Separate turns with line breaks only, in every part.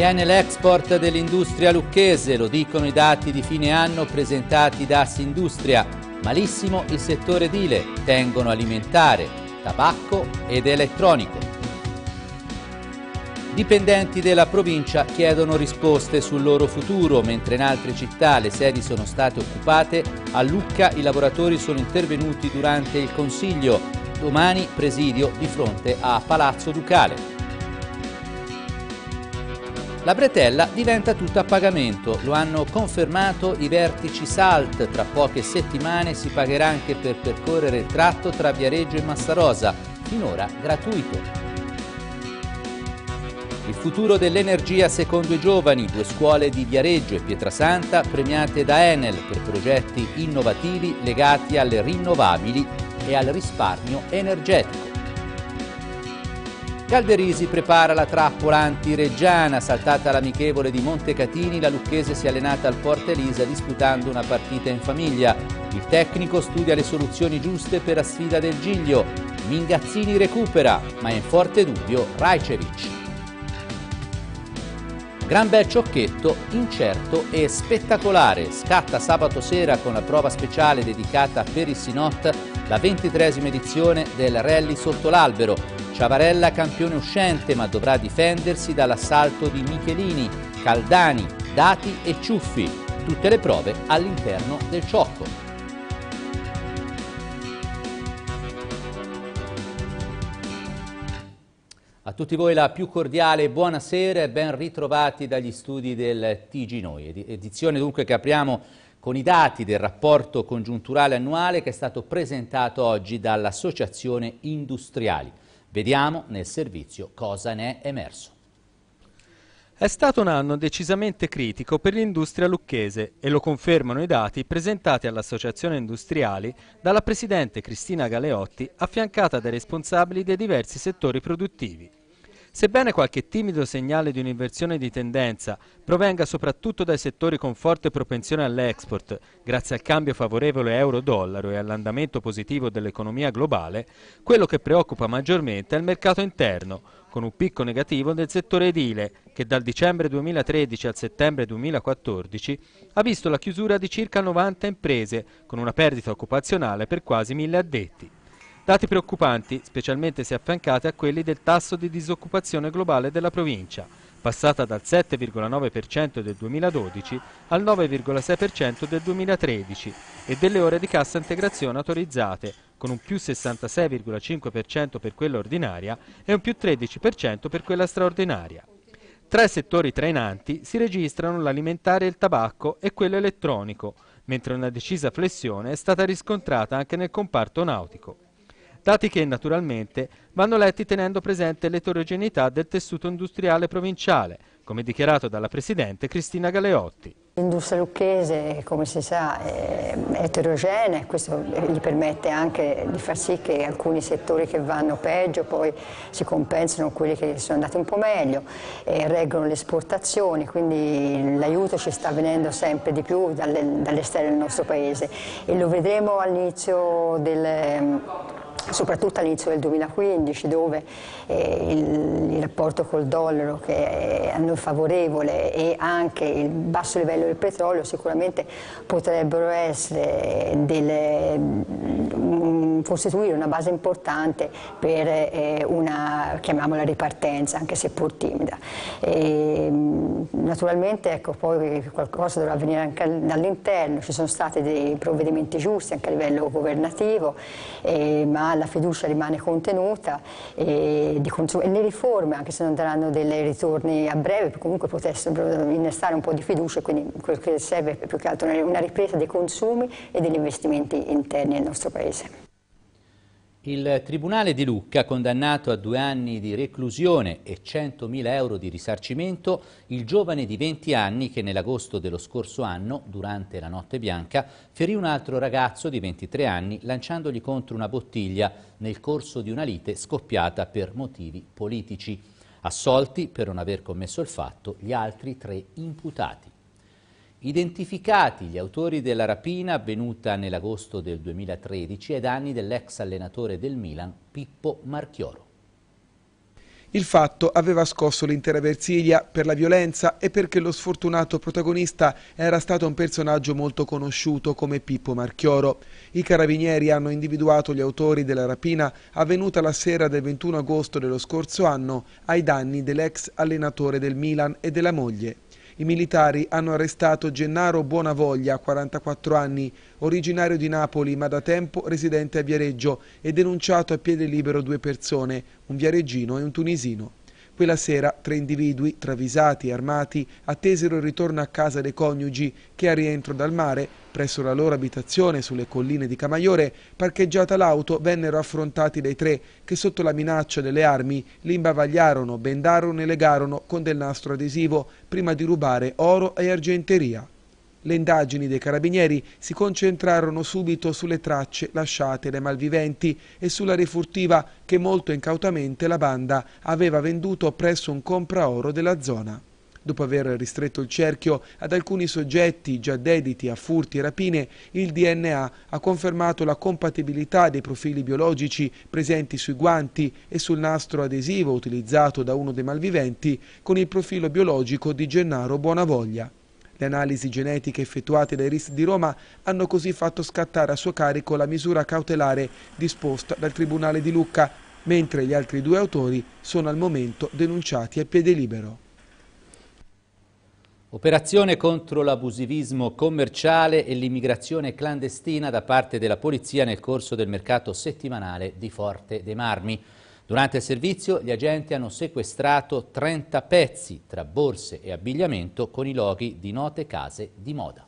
Tiene l'export dell'industria lucchese, lo dicono i dati di fine anno presentati da Sindustria. Malissimo il settore edile, tengono alimentare, tabacco ed elettronico. Dipendenti della provincia chiedono risposte sul loro futuro, mentre in altre città le sedi sono state occupate, a Lucca i lavoratori sono intervenuti durante il Consiglio, domani presidio di fronte a Palazzo Ducale. La bretella diventa tutta a pagamento, lo hanno confermato i vertici SALT, tra poche settimane si pagherà anche per percorrere il tratto tra Viareggio e Massarosa, finora gratuito. Il futuro dell'energia secondo i giovani, due scuole di Viareggio e Pietrasanta premiate da Enel per progetti innovativi legati alle rinnovabili e al risparmio energetico. Calderisi prepara la trappola antireggiana, saltata l'amichevole di Montecatini, la Lucchese si è allenata al Porta Elisa disputando una partita in famiglia. Il tecnico studia le soluzioni giuste per la sfida del Giglio. Mingazzini recupera, ma è in forte dubbio Rajcevic. Gran bel ciocchetto, incerto e spettacolare. Scatta sabato sera con la prova speciale dedicata per il Sinot, la ventitresima edizione del Rally sotto l'albero. Ciavarella campione uscente ma dovrà difendersi dall'assalto di Michelini, Caldani, Dati e Ciuffi. Tutte le prove all'interno del ciocco. A tutti voi la più cordiale buonasera e ben ritrovati dagli studi del TG Noi, edizione dunque che apriamo con i dati del rapporto congiunturale annuale che è stato presentato oggi dall'Associazione Industriali. Vediamo nel servizio cosa ne è emerso.
È stato un anno decisamente critico per l'industria lucchese e lo confermano i dati presentati all'Associazione Industriali dalla Presidente Cristina Galeotti affiancata dai responsabili dei diversi settori produttivi. Sebbene qualche timido segnale di un'inversione di tendenza provenga soprattutto dai settori con forte propensione all'export, grazie al cambio favorevole euro-dollaro e all'andamento positivo dell'economia globale, quello che preoccupa maggiormente è il mercato interno, con un picco negativo nel settore edile, che dal dicembre 2013 al settembre 2014 ha visto la chiusura di circa 90 imprese, con una perdita occupazionale per quasi 1000 addetti. Dati preoccupanti, specialmente se affiancati a quelli del tasso di disoccupazione globale della provincia, passata dal 7,9% del 2012 al 9,6% del 2013 e delle ore di cassa integrazione autorizzate, con un più 66,5% per quella ordinaria e un più 13% per quella straordinaria. Tra i settori trainanti si registrano l'alimentare e il tabacco e quello elettronico, mentre una decisa flessione è stata riscontrata anche nel comparto nautico dati che naturalmente vanno letti tenendo presente l'eterogeneità del tessuto industriale provinciale, come dichiarato dalla Presidente Cristina Galeotti.
L'industria lucchese, come si sa, è eterogenea e questo gli permette anche di far sì che alcuni settori che vanno peggio poi si compensino quelli che sono andati un po' meglio e reggono le esportazioni, quindi l'aiuto ci sta venendo sempre di più dall'esterno del nostro paese e lo vedremo all'inizio del soprattutto all'inizio del 2015 dove eh, il, il, rapporto col dollaro che è a noi favorevole e anche il basso livello del petrolio sicuramente potrebbero essere delle, mm, costituire una base importante per eh, una, chiamiamola ripartenza, anche se pur timida. E, mm, naturalmente ecco, poi qualcosa dovrà avvenire anche dall'interno, ci sono stati dei provvedimenti giusti anche a livello governativo, eh, ma la fiducia rimane contenuta e, e, le riforme, anche se non daranno dei ritorni a breve, comunque potessero innestare un po' di fiducia, quindi quello che serve è più che altro una ripresa dei consumi e degli investimenti interni nel nostro Paese.
Il Tribunale di Lucca ha condannato a due anni di reclusione e 100.000 euro di risarcimento il giovane di 20 anni che nell'agosto dello scorso anno, durante la notte bianca, ferì un altro ragazzo di 23 anni lanciandogli contro una bottiglia nel corso di una lite scoppiata per motivi politici. Assolti per non aver commesso il fatto gli altri tre imputati. Identificati gli autori della rapina avvenuta nell'agosto del 2013 ai danni dell'ex
allenatore del Milan Pippo
Marchioro.
Il fatto aveva scosso l'intera Versilia per la violenza e perché lo sfortunato protagonista era stato un personaggio molto conosciuto come Pippo Marchioro. I carabinieri hanno individuato gli autori della rapina avvenuta la sera del 21 agosto dello scorso anno ai danni dell'ex allenatore del Milan e della moglie i militari hanno arrestato Gennaro Buonavoglia, 44 anni, originario di Napoli ma da tempo residente a Viareggio e denunciato a piede libero due persone, un viareggino e un tunisino. Quella sera tre individui, travisati e armati, attesero il ritorno a casa dei coniugi che a rientro dal mare, presso la loro abitazione sulle colline di Camaiore, parcheggiata l'auto, vennero affrontati dai tre che sotto la minaccia delle armi li imbavagliarono, bendarono e legarono con del nastro adesivo prima di rubare oro e argenteria. Le indagini dei carabinieri si concentrarono subito sulle tracce lasciate dai malviventi e sulla refurtiva che molto incautamente la banda aveva venduto presso un compraoro della zona. Dopo aver ristretto il cerchio ad alcuni soggetti già dediti a furti e rapine, il DNA ha confermato la compatibilità dei profili biologici presenti sui guanti e sul nastro adesivo utilizzato da uno dei malviventi con il profilo biologico di Gennaro Buonavoglia. Le analisi genetiche effettuate dai RIS di Roma hanno così fatto scattare a suo carico la misura cautelare disposta dal Tribunale di Lucca, mentre gli altri due autori sono al momento denunciati a piede libero.
Operazione contro l'abusivismo commerciale e l'immigrazione clandestina da parte della polizia nel corso del mercato settimanale di Forte dei Marmi. Durante il servizio gli agenti hanno sequestrato 30 pezzi tra borse e abbigliamento con i loghi di note case di moda.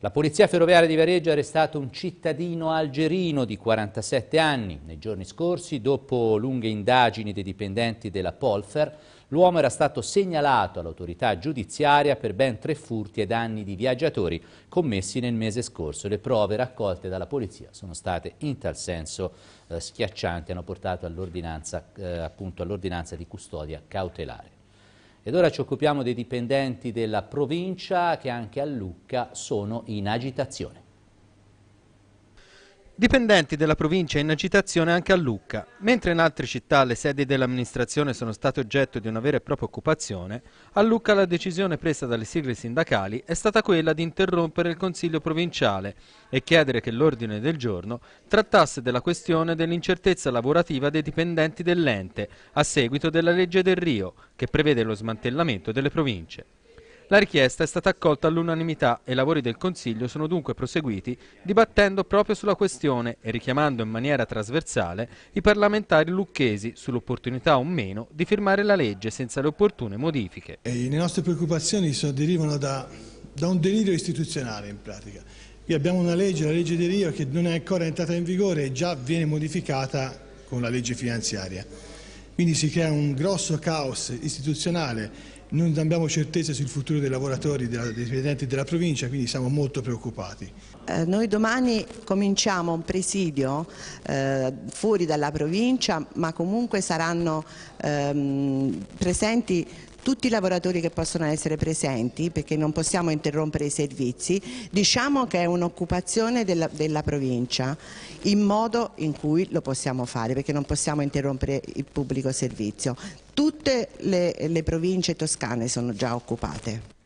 La polizia ferroviaria di Viareggio ha arrestato un cittadino algerino di 47 anni. Nei giorni scorsi, dopo lunghe indagini dei dipendenti della Polfer, l'uomo era stato segnalato all'autorità giudiziaria per ben tre furti e danni di viaggiatori commessi nel mese scorso. Le prove raccolte dalla polizia sono state in tal senso eh, schiaccianti, hanno portato all'ordinanza eh, all di custodia cautelare. Ed ora ci occupiamo dei dipendenti della provincia che anche a Lucca sono in agitazione.
Dipendenti della provincia in agitazione anche a Lucca. Mentre in altre città le sedi dell'amministrazione sono state oggetto di una vera e propria occupazione, a Lucca la decisione presa dalle sigle sindacali è stata quella di interrompere il Consiglio provinciale e chiedere che l'ordine del giorno trattasse della questione dell'incertezza lavorativa dei dipendenti dell'ente a seguito della legge del Rio, che prevede lo smantellamento delle province. La richiesta è stata accolta all'unanimità e i lavori del Consiglio sono dunque proseguiti dibattendo proprio sulla questione e richiamando in maniera trasversale i parlamentari lucchesi sull'opportunità o meno di firmare la legge senza le opportune modifiche.
E le nostre preoccupazioni derivano da, da un delirio istituzionale in pratica. Qui abbiamo una legge, la legge di Rio, che non è ancora entrata in vigore e già viene modificata con la legge finanziaria. Quindi si crea un grosso caos istituzionale non abbiamo certezza sul futuro dei lavoratori, dei dipendenti della provincia, quindi siamo molto preoccupati.
Eh, noi domani cominciamo un presidio eh, fuori dalla provincia, ma comunque saranno ehm, presenti tutti i lavoratori che possono essere presenti perché non possiamo interrompere i servizi, diciamo che è un'occupazione della, della provincia in modo in cui lo possiamo fare perché non possiamo interrompere il pubblico servizio. Tutte le, le province toscane sono già occupate.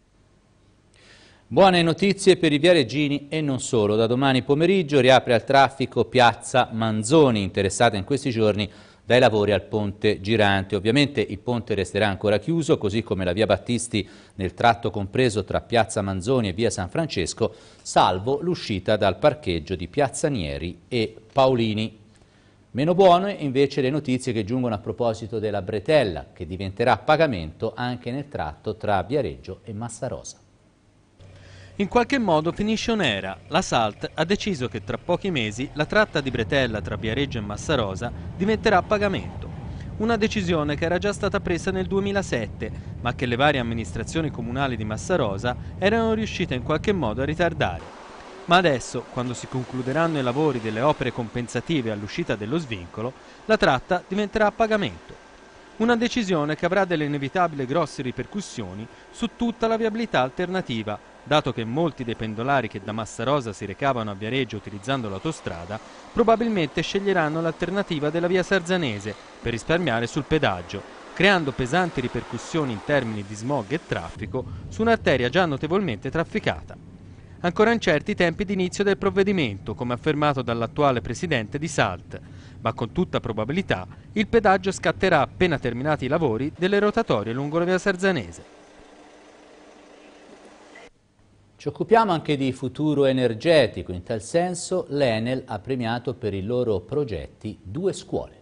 Buone notizie per i viareggini e non solo. Da domani pomeriggio riapre al traffico piazza Manzoni, interessata in questi giorni dai lavori al ponte girante. Ovviamente il ponte resterà ancora chiuso, così come la via Battisti nel tratto compreso tra piazza Manzoni e via San Francesco, salvo l'uscita dal parcheggio di piazza Nieri e Paolini. Meno buone invece le notizie che giungono a proposito della bretella, che diventerà pagamento anche nel tratto tra Viareggio e Massarosa.
In qualche modo finisce un'era. La SALT ha deciso che tra pochi mesi la tratta di Bretella tra Viareggio e Massarosa diventerà a pagamento. Una decisione che era già stata presa nel 2007, ma che le varie amministrazioni comunali di Massarosa erano riuscite in qualche modo a ritardare. Ma adesso, quando si concluderanno i lavori delle opere compensative all'uscita dello svincolo, la tratta diventerà a pagamento. Una decisione che avrà delle inevitabili grosse ripercussioni su tutta la viabilità alternativa, dato che molti dei pendolari che da Massarosa si recavano a Viareggio utilizzando l'autostrada, probabilmente sceglieranno l'alternativa della via Sarzanese per risparmiare sul pedaggio, creando pesanti ripercussioni in termini di smog e traffico su un'arteria già notevolmente trafficata. Ancora incerti i tempi d'inizio del provvedimento, come affermato dall'attuale presidente di SALT, ma con tutta probabilità il pedaggio scatterà appena terminati i lavori delle rotatorie lungo la via Sarzanese.
Ci occupiamo anche di futuro energetico, in tal senso l'Enel ha premiato per i loro progetti due scuole.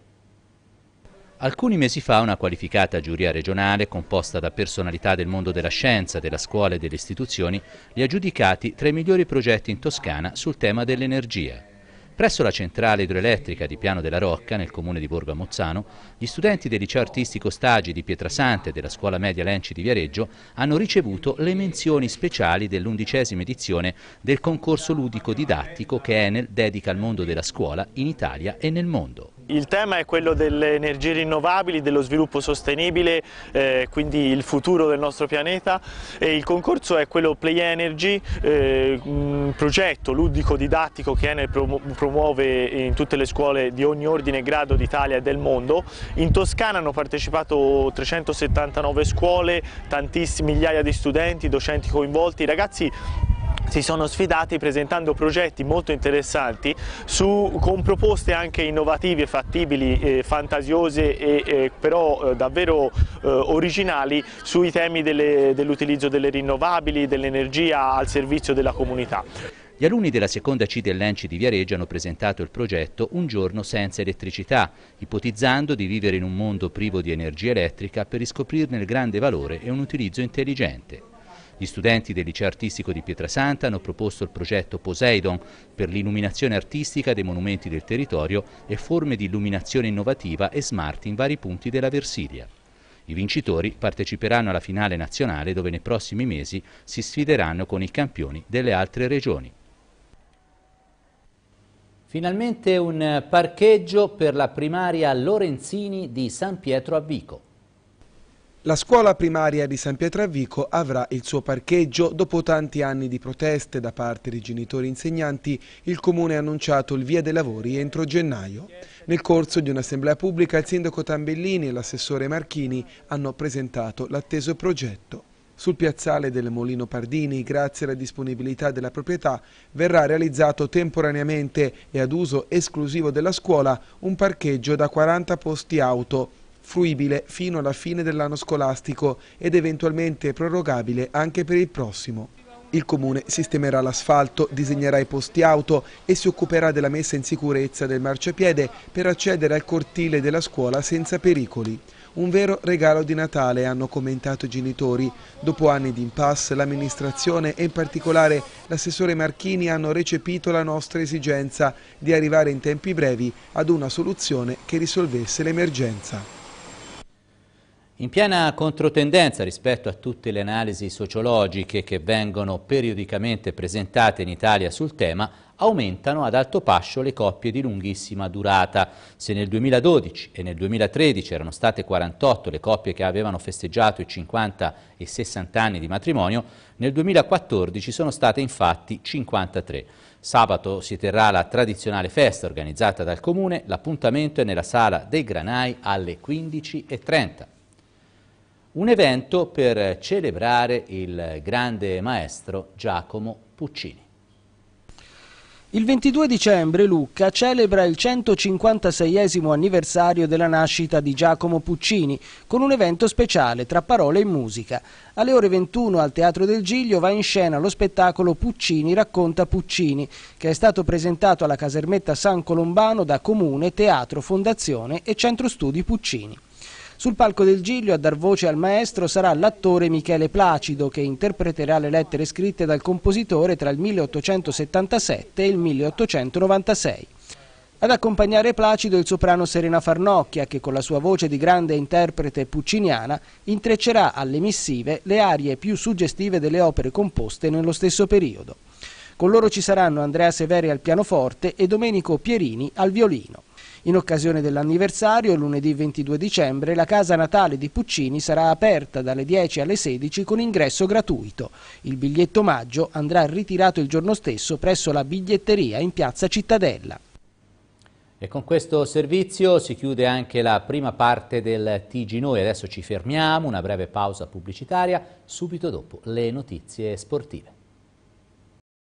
Alcuni mesi fa una qualificata giuria regionale composta da personalità del mondo della scienza, della scuola e delle istituzioni li ha giudicati tra i migliori progetti in Toscana sul tema dell'energia. Presso la centrale idroelettrica di Piano della Rocca, nel comune di Borgo Mozzano, gli studenti del liceo artistico Stagi di Pietrasante e della scuola media Lenci di Viareggio hanno ricevuto le menzioni speciali dell'undicesima edizione del concorso ludico didattico che Enel dedica al mondo della scuola in Italia e nel mondo.
Il tema è quello delle energie rinnovabili, dello sviluppo sostenibile, eh, quindi il futuro del nostro pianeta e il concorso è quello Play Energy, eh, un progetto ludico-didattico che Enel promuove in tutte le scuole di ogni ordine e grado d'Italia e del mondo. In Toscana hanno partecipato 379 scuole, tantissime migliaia di studenti, docenti coinvolti, i ragazzi si sono sfidati presentando progetti molto interessanti su, con proposte anche innovative, fattibili, eh, fantasiose e eh, però eh, davvero eh, originali sui temi dell'utilizzo dell delle rinnovabili, dell'energia al servizio della comunità.
Gli alunni della seconda C dell'Enci di Viareggio hanno presentato il progetto Un giorno senza elettricità, ipotizzando di vivere in un mondo privo di energia elettrica per riscoprirne il grande valore e un utilizzo intelligente. Gli studenti del liceo artistico di Pietrasanta hanno proposto il progetto Poseidon per l'illuminazione artistica dei monumenti del territorio e forme di illuminazione innovativa e smart in vari punti della Versilia. I vincitori parteciperanno alla finale nazionale dove nei prossimi mesi si sfideranno con i campioni delle altre regioni. Finalmente un parcheggio per la primaria Lorenzini di San Pietro a Vico.
La scuola primaria di San Pietravico avrà il suo parcheggio. Dopo tanti anni di proteste da parte di genitori e insegnanti, il Comune ha annunciato il via dei lavori entro gennaio. Nel corso di un'assemblea pubblica il sindaco Tambellini e l'assessore Marchini hanno presentato l'atteso progetto. Sul piazzale del Molino Pardini, grazie alla disponibilità della proprietà, verrà realizzato temporaneamente e ad uso esclusivo della scuola un parcheggio da 40 posti auto fruibile fino alla fine dell'anno scolastico ed eventualmente prorogabile anche per il prossimo. Il comune sistemerà l'asfalto, disegnerà i posti auto e si occuperà della messa in sicurezza del marciapiede per accedere al cortile della scuola senza pericoli. Un vero regalo di Natale, hanno commentato i genitori. Dopo anni di impasse, l'amministrazione e in particolare l'assessore Marchini hanno recepito la nostra esigenza di arrivare in tempi brevi ad una soluzione che risolvesse l'emergenza.
In piena controtendenza rispetto a tutte le analisi sociologiche che vengono periodicamente presentate in Italia sul tema, aumentano ad alto pascio le coppie di lunghissima durata. Se nel 2012 e nel 2013 erano state 48 le coppie che avevano festeggiato i 50 e 60 anni di matrimonio, nel 2014 sono state infatti 53. Sabato si terrà la tradizionale festa organizzata dal Comune, l'appuntamento è nella sala dei Granai alle 15.30 un evento per celebrare il grande maestro Giacomo Puccini.
Il 22 dicembre Lucca celebra il 156 anniversario della nascita di Giacomo Puccini con un evento speciale tra parole e musica. Alle ore 21 al Teatro del Giglio va in scena lo spettacolo Puccini racconta Puccini che è stato presentato alla casermetta San Colombano da Comune, Teatro, Fondazione e Centro Studi Puccini. Sul palco del Giglio a dar voce al maestro sarà l'attore Michele Placido che interpreterà le lettere scritte dal compositore tra il 1877 e il 1896. Ad accompagnare Placido il soprano Serena Farnocchia che con la sua voce di grande interprete pucciniana intreccerà alle missive le arie più suggestive delle opere composte nello stesso periodo. Con loro ci saranno Andrea Severi al pianoforte e Domenico Pierini al violino. In occasione dell'anniversario, lunedì 22 dicembre, la casa natale di Puccini sarà aperta dalle 10 alle 16 con ingresso gratuito. Il biglietto maggio andrà ritirato il giorno stesso presso la biglietteria in piazza Cittadella.
E con questo servizio si chiude anche la prima parte del TG Noi. Adesso ci fermiamo, una breve pausa pubblicitaria, subito dopo le notizie sportive.